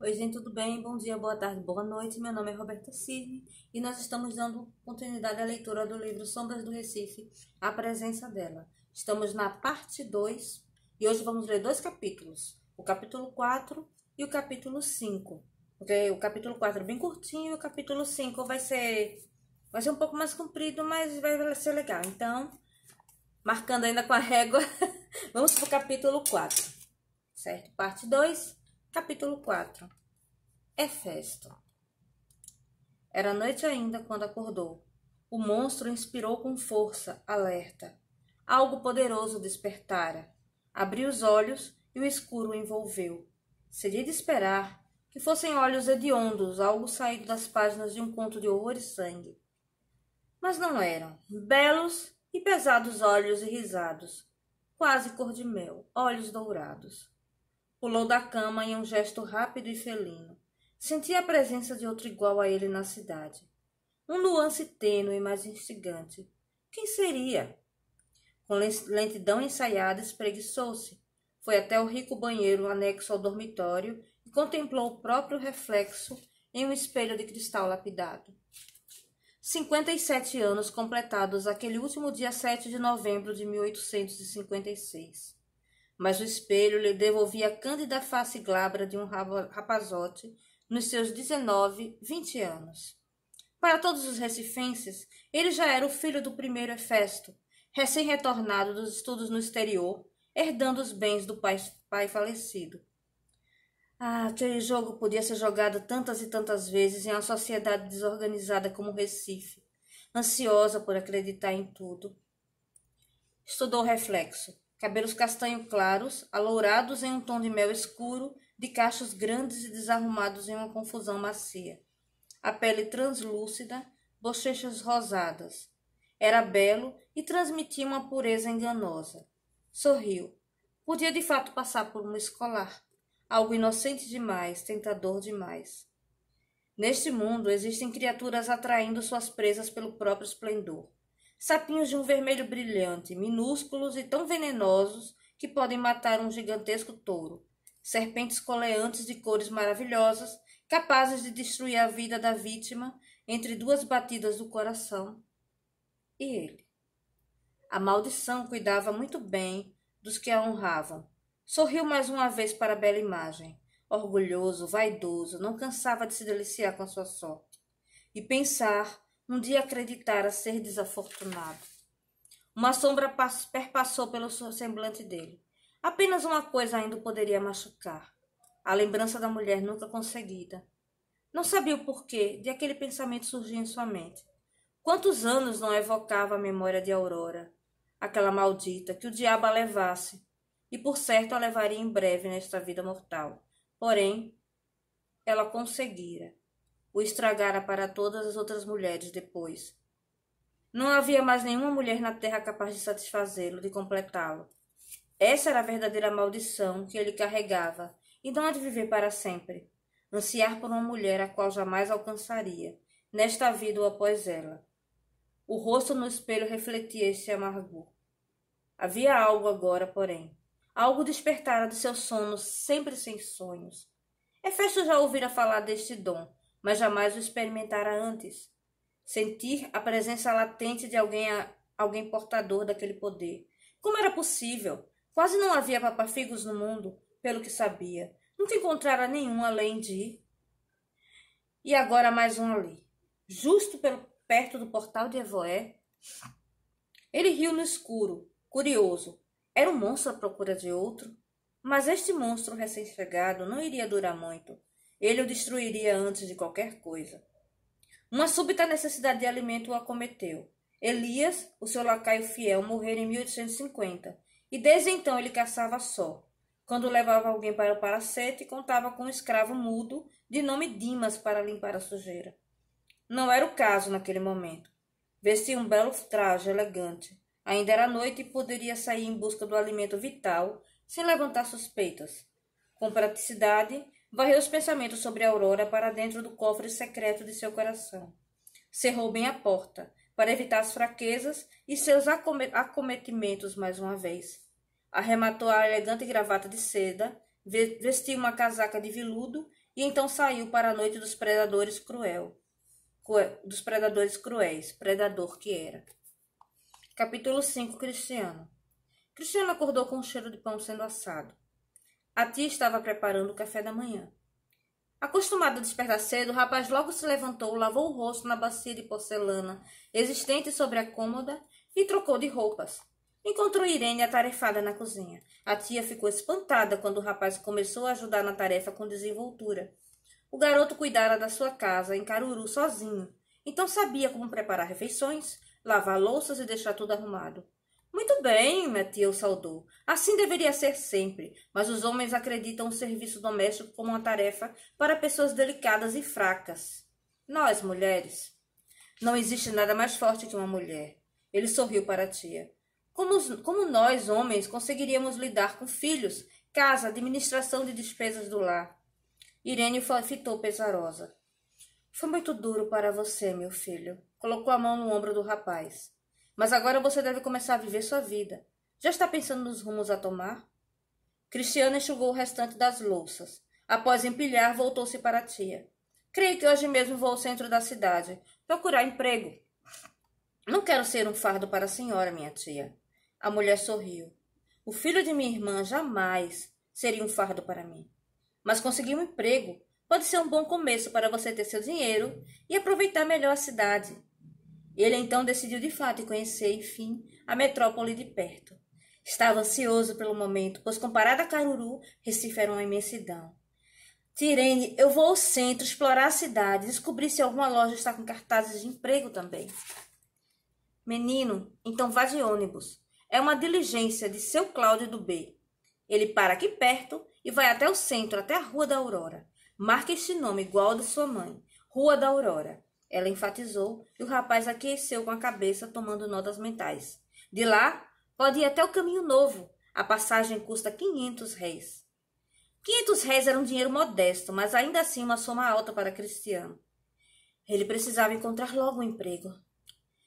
Oi, gente, tudo bem? Bom dia, boa tarde, boa noite. Meu nome é Roberta Cirne e nós estamos dando continuidade à leitura do livro Sombras do Recife, A Presença dela. Estamos na parte 2 e hoje vamos ler dois capítulos, o capítulo 4 e o capítulo 5. Okay? O capítulo 4 é bem curtinho e o capítulo 5 vai ser, vai ser um pouco mais comprido, mas vai ser legal. Então, marcando ainda com a régua, vamos para o capítulo 4, certo? Parte 2 Capítulo 4 Hefesto é Era noite ainda quando acordou. O monstro inspirou com força, alerta. Algo poderoso despertara. Abriu os olhos e o escuro o envolveu. Seria de esperar que fossem olhos hediondos, algo saído das páginas de um conto de horror e sangue. Mas não eram. Belos e pesados olhos irisados, quase cor de mel, olhos dourados. Pulou da cama em um gesto rápido e felino. Sentia a presença de outro igual a ele na cidade. Um nuance tênue, mas instigante. Quem seria? Com lentidão ensaiada, espreguiçou-se. Foi até o rico banheiro anexo ao dormitório e contemplou o próprio reflexo em um espelho de cristal lapidado. 57 anos completados aquele último dia 7 de novembro de 1856 mas o espelho lhe devolvia a cândida face glabra de um rapazote nos seus 19, 20 anos. Para todos os recifenses, ele já era o filho do primeiro Hefesto, recém-retornado dos estudos no exterior, herdando os bens do pai, pai falecido. Ah, aquele jogo podia ser jogado tantas e tantas vezes em uma sociedade desorganizada como o Recife, ansiosa por acreditar em tudo. Estudou reflexo cabelos castanho claros, alourados em um tom de mel escuro, de cachos grandes e desarrumados em uma confusão macia. A pele translúcida, bochechas rosadas. Era belo e transmitia uma pureza enganosa. Sorriu. Podia de fato passar por um escolar. Algo inocente demais, tentador demais. Neste mundo existem criaturas atraindo suas presas pelo próprio esplendor sapinhos de um vermelho brilhante, minúsculos e tão venenosos que podem matar um gigantesco touro, serpentes coleantes de cores maravilhosas, capazes de destruir a vida da vítima entre duas batidas do coração. E ele? A maldição cuidava muito bem dos que a honravam. Sorriu mais uma vez para a bela imagem. Orgulhoso, vaidoso, não cansava de se deliciar com a sua sorte. E pensar um dia acreditara ser desafortunado. Uma sombra perpassou pelo semblante dele. Apenas uma coisa ainda o poderia machucar: a lembrança da mulher nunca conseguida. Não sabia o porquê de aquele pensamento surgir em sua mente. Quantos anos não evocava a memória de Aurora, aquela maldita que o diabo a levasse, e por certo a levaria em breve nesta vida mortal. Porém, ela conseguira o estragara para todas as outras mulheres depois. Não havia mais nenhuma mulher na terra capaz de satisfazê-lo, de completá-lo. Essa era a verdadeira maldição que ele carregava, e não há de viver para sempre. Ansiar por uma mulher a qual jamais alcançaria, nesta vida ou após ela. O rosto no espelho refletia esse amargor. Havia algo agora, porém. Algo despertara de seu sono sempre sem sonhos. Hefesto é já ouvira falar deste dom, mas jamais o experimentara antes. Sentir a presença latente de alguém, a, alguém portador daquele poder. Como era possível? Quase não havia papafigos no mundo, pelo que sabia. Nunca encontrara nenhum além de. E agora mais um ali. Justo pelo, perto do portal de Evoé. Ele riu no escuro, curioso. Era um monstro à procura de outro. Mas este monstro recém-chegado não iria durar muito. Ele o destruiria antes de qualquer coisa. Uma súbita necessidade de alimento o acometeu. Elias, o seu lacaio fiel, morrera em 1850, e desde então ele caçava só. Quando levava alguém para o paracete, contava com um escravo mudo, de nome Dimas, para limpar a sujeira. Não era o caso naquele momento. Vestia um belo traje elegante. Ainda era noite e poderia sair em busca do alimento vital, sem levantar suspeitas. Com praticidade, varreu os pensamentos sobre Aurora para dentro do cofre secreto de seu coração. Cerrou bem a porta, para evitar as fraquezas e seus acometimentos mais uma vez. Arrematou a elegante gravata de seda, vestiu uma casaca de veludo e então saiu para a noite dos predadores cruel. Dos predadores cruéis, predador que era. Capítulo 5 Cristiano Cristiano acordou com o cheiro de pão sendo assado. A tia estava preparando o café da manhã. Acostumado a despertar cedo, o rapaz logo se levantou, lavou o rosto na bacia de porcelana existente sobre a cômoda e trocou de roupas. Encontrou Irene atarefada na cozinha. A tia ficou espantada quando o rapaz começou a ajudar na tarefa com desenvoltura. O garoto cuidara da sua casa em Caruru sozinho, então sabia como preparar refeições, lavar louças e deixar tudo arrumado. Muito bem, matheus saudou. Assim deveria ser sempre, mas os homens acreditam o serviço doméstico como uma tarefa para pessoas delicadas e fracas. Nós, mulheres. Não existe nada mais forte que uma mulher. Ele sorriu para a tia. Como, os, como nós, homens, conseguiríamos lidar com filhos, casa, administração de despesas do lar? Irene fitou pesarosa. Foi muito duro para você, meu filho. Colocou a mão no ombro do rapaz. Mas agora você deve começar a viver sua vida. Já está pensando nos rumos a tomar? Cristiana enxugou o restante das louças. Após empilhar, voltou-se para a tia. Creio que hoje mesmo vou ao centro da cidade procurar emprego. Não quero ser um fardo para a senhora, minha tia. A mulher sorriu. O filho de minha irmã jamais seria um fardo para mim. Mas conseguir um emprego pode ser um bom começo para você ter seu dinheiro e aproveitar melhor a cidade. Ele então decidiu de fato conhecer, enfim, a metrópole de perto. Estava ansioso pelo momento, pois comparado a Caruru, Recife era uma imensidão. Tirene, eu vou ao centro explorar a cidade, descobrir se alguma loja está com cartazes de emprego também. Menino, então vá de ônibus. É uma diligência de seu Cláudio do B. Ele para aqui perto e vai até o centro, até a Rua da Aurora. Marque este nome igual ao de sua mãe, Rua da Aurora. Ela enfatizou e o rapaz aqueceu com a cabeça, tomando notas mentais. De lá, pode ir até o caminho novo. A passagem custa 500 réis. 500 réis era um dinheiro modesto, mas ainda assim uma soma alta para Cristiano. Ele precisava encontrar logo um emprego.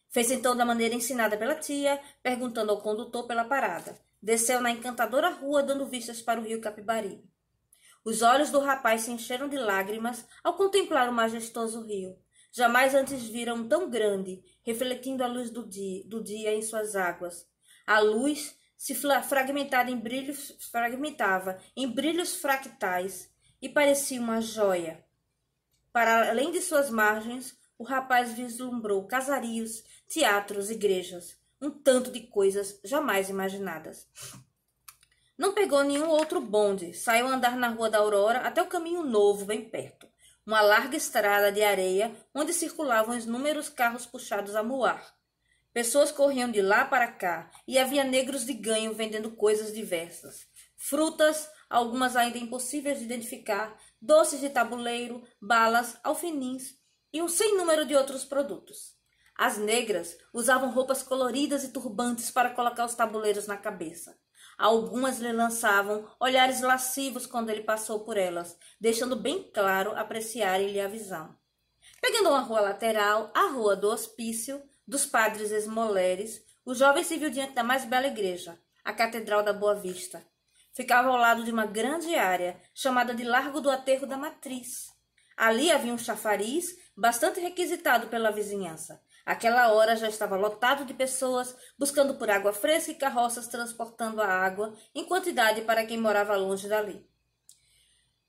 Fez então da maneira ensinada pela tia, perguntando ao condutor pela parada. Desceu na encantadora rua, dando vistas para o rio Capibaribe. Os olhos do rapaz se encheram de lágrimas ao contemplar o majestoso rio. Jamais antes viram tão grande, refletindo a luz do dia, do dia em suas águas. A luz se em brilhos, fragmentava em brilhos fractais e parecia uma joia. Para além de suas margens, o rapaz vislumbrou casarios, teatros, igrejas, um tanto de coisas jamais imaginadas. Não pegou nenhum outro bonde, saiu a andar na Rua da Aurora até o Caminho Novo, bem perto uma larga estrada de areia onde circulavam inúmeros carros puxados a moar. Pessoas corriam de lá para cá e havia negros de ganho vendendo coisas diversas: frutas, algumas ainda impossíveis de identificar, doces de tabuleiro, balas, alfinins e um sem número de outros produtos. As negras usavam roupas coloridas e turbantes para colocar os tabuleiros na cabeça. Algumas lhe lançavam olhares lascivos quando ele passou por elas, deixando bem claro apreciarem-lhe a visão. Pegando uma rua lateral, a rua do hospício, dos padres esmoleres, o jovem se viu diante da mais bela igreja, a Catedral da Boa Vista. Ficava ao lado de uma grande área, chamada de Largo do Aterro da Matriz. Ali havia um chafariz bastante requisitado pela vizinhança, Aquela hora já estava lotado de pessoas buscando por água fresca e carroças transportando a água em quantidade para quem morava longe dali.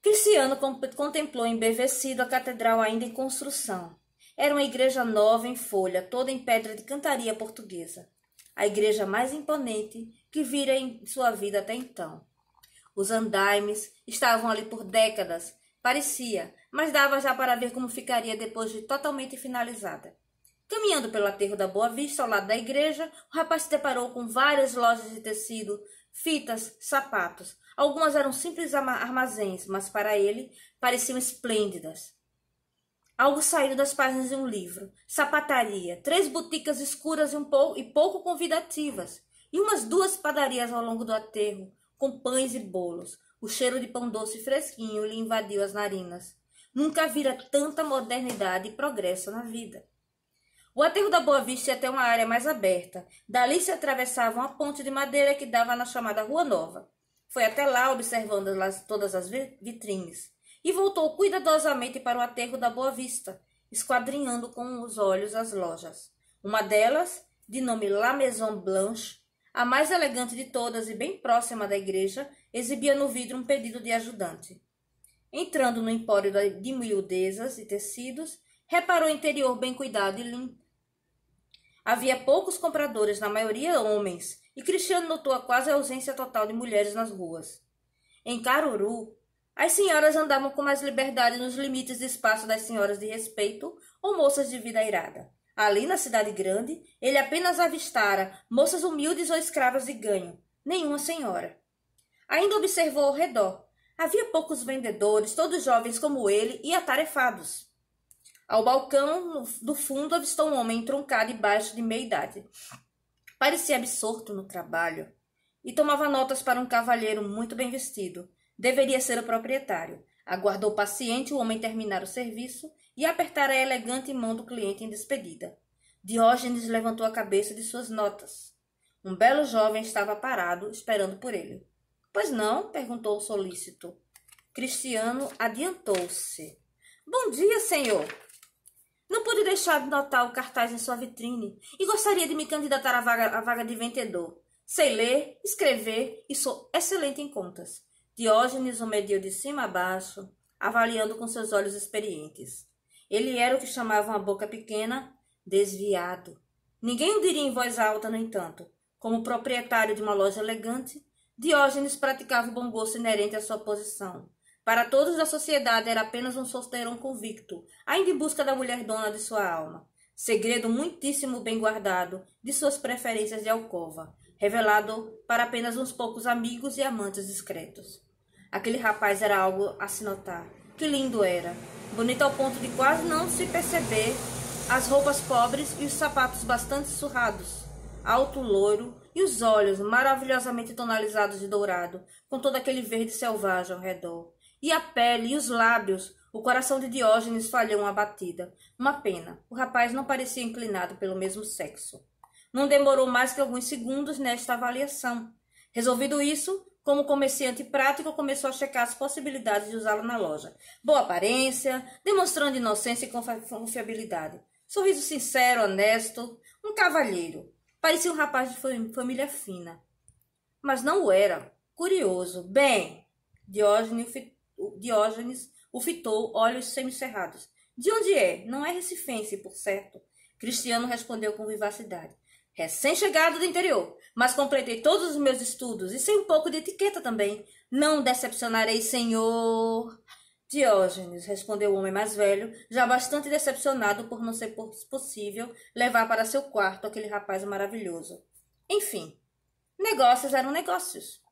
Cristiano contemplou embevecido a catedral ainda em construção. Era uma igreja nova em folha, toda em pedra de cantaria portuguesa. A igreja mais imponente que vira em sua vida até então. Os andaimes estavam ali por décadas, parecia, mas dava já para ver como ficaria depois de totalmente finalizada. Caminhando pelo aterro da Boa Vista, ao lado da igreja, o rapaz se deparou com várias lojas de tecido, fitas, sapatos. Algumas eram simples armazéns, mas para ele pareciam esplêndidas. Algo saiu das páginas de um livro. Sapataria, três boticas escuras e, um pou e pouco convidativas, e umas duas padarias ao longo do aterro, com pães e bolos. O cheiro de pão doce fresquinho lhe invadiu as narinas. Nunca vira tanta modernidade e progresso na vida. O aterro da Boa Vista ia é ter uma área mais aberta. Dali se atravessava uma ponte de madeira que dava na chamada Rua Nova. Foi até lá, observando todas as vitrines, e voltou cuidadosamente para o aterro da Boa Vista, esquadrinhando com os olhos as lojas. Uma delas, de nome La Maison Blanche, a mais elegante de todas e bem próxima da igreja, exibia no vidro um pedido de ajudante. Entrando no empório de miudezas e tecidos, reparou o interior bem cuidado e limpo Havia poucos compradores, na maioria homens, e Cristiano notou a quase ausência total de mulheres nas ruas. Em Caruru, as senhoras andavam com mais liberdade nos limites de espaço das senhoras de respeito ou moças de vida irada. Ali na cidade grande, ele apenas avistara moças humildes ou escravas de ganho, nenhuma senhora. Ainda observou ao redor. Havia poucos vendedores, todos jovens como ele e atarefados. Ao balcão do fundo avistou um homem truncado e baixo de meia idade. Parecia absorto no trabalho e tomava notas para um cavalheiro muito bem vestido. Deveria ser o proprietário. Aguardou paciente o homem terminar o serviço e apertar a elegante mão do cliente em despedida. Diógenes levantou a cabeça de suas notas. Um belo jovem estava parado, esperando por ele. Pois não? perguntou o solícito. Cristiano adiantou-se. Bom dia, senhor, não pude deixar de notar o cartaz em sua vitrine e gostaria de me candidatar à vaga, à vaga de vendedor. Sei ler, escrever e sou excelente em contas. Diógenes o mediu de cima a baixo, avaliando com seus olhos experientes. Ele era o que chamavam a boca pequena desviado. Ninguém o diria em voz alta, no entanto. Como proprietário de uma loja elegante, Diógenes praticava o bom gosto inerente à sua posição. Para todos a sociedade era apenas um solteirão convicto, ainda em busca da mulher dona de sua alma. Segredo muitíssimo bem guardado de suas preferências de alcova, revelado para apenas uns poucos amigos e amantes discretos. Aquele rapaz era algo a se notar. Que lindo era! Bonito ao ponto de quase não se perceber as roupas pobres e os sapatos bastante surrados. Alto loiro e os olhos maravilhosamente tonalizados de dourado, com todo aquele verde selvagem ao redor e a pele e os lábios. O coração de Diógenes falhou uma batida. Uma pena. O rapaz não parecia inclinado pelo mesmo sexo. Não demorou mais que alguns segundos nesta avaliação. Resolvido isso, como comerciante prático, começou a checar as possibilidades de usá-lo na loja. Boa aparência, demonstrando inocência e confiabilidade. Sorriso sincero, honesto, um cavalheiro. Parecia um rapaz de família fina. Mas não o era. Curioso. Bem, Diógenes Diógenes fitou, olhos semicerrados. De onde é? Não é recifense, por certo. Cristiano respondeu com vivacidade. Recém-chegado do interior, mas completei todos os meus estudos e sei um pouco de etiqueta também. Não decepcionarei, senhor. Diógenes, respondeu o homem mais velho, já bastante decepcionado por não ser possível levar para seu quarto aquele rapaz maravilhoso. Enfim, negócios eram negócios.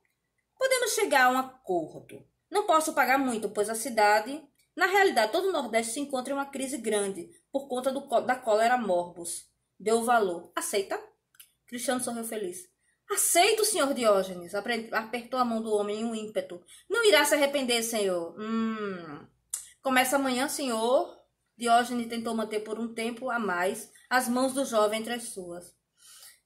Podemos chegar a um acordo, não posso pagar muito, pois a cidade. Na realidade, todo o Nordeste se encontra em uma crise grande por conta do, da cólera morbus. Deu o valor. Aceita? Cristiano sorriu feliz. Aceito, senhor Diógenes. Apertou a mão do homem em um ímpeto. Não irá se arrepender, senhor. Hum. Começa amanhã, senhor. Diógenes tentou manter por um tempo a mais as mãos do jovem entre as suas.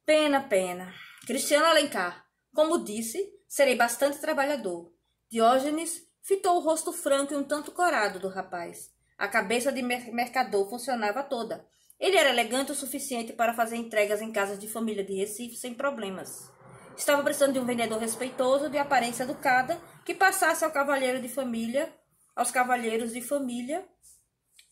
Pena, pena. Cristiano Alencar, como disse, serei bastante trabalhador. Diógenes fitou o rosto franco e um tanto corado do rapaz. A cabeça de mercador funcionava toda. Ele era elegante o suficiente para fazer entregas em casas de família de Recife sem problemas. Estava precisando de um vendedor respeitoso, de aparência educada, que passasse ao cavalheiro de família, aos cavalheiros de família,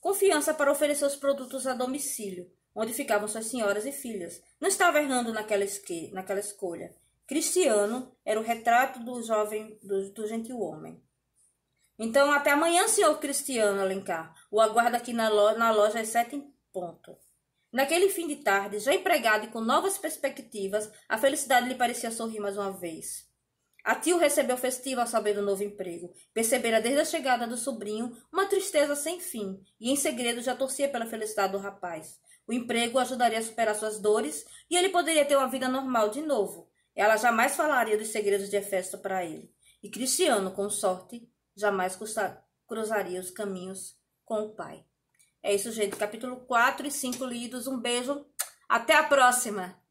confiança para oferecer os produtos a domicílio, onde ficavam suas senhoras e filhas. Não estava errando naquela, esque, naquela escolha. Cristiano era o retrato do jovem, do, do gentil homem. Então, até amanhã, senhor Cristiano Alencar. O aguardo aqui na loja, na loja às sete em ponto. Naquele fim de tarde, já empregado e com novas perspectivas, a felicidade lhe parecia sorrir mais uma vez. A tio recebeu festiva ao saber do novo emprego. Percebera desde a chegada do sobrinho uma tristeza sem fim e, em segredo, já torcia pela felicidade do rapaz. O emprego ajudaria a superar suas dores e ele poderia ter uma vida normal de novo. Ela jamais falaria dos segredos de Hefesto para ele, e Cristiano, com sorte, jamais cruzaria os caminhos com o pai. É isso, gente. Capítulo 4 e 5 lidos. Um beijo. Até a próxima!